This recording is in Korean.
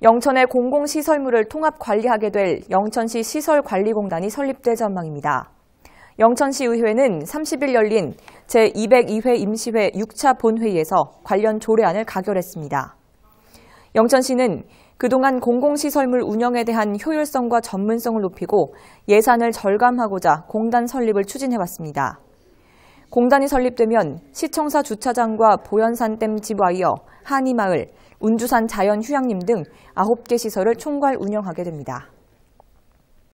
영천의 공공시설물을 통합 관리하게 될 영천시 시설관리공단이 설립될 전망입니다. 영천시 의회는 30일 열린 제202회 임시회 6차 본회의에서 관련 조례안을 가결했습니다. 영천시는 그동안 공공시설물 운영에 대한 효율성과 전문성을 높이고 예산을 절감하고자 공단 설립을 추진해왔습니다. 공단이 설립되면 시청사 주차장과 보현산댐 집와이어 한이마을, 운주산 자연휴양림 등 9개 시설을 총괄 운영하게 됩니다.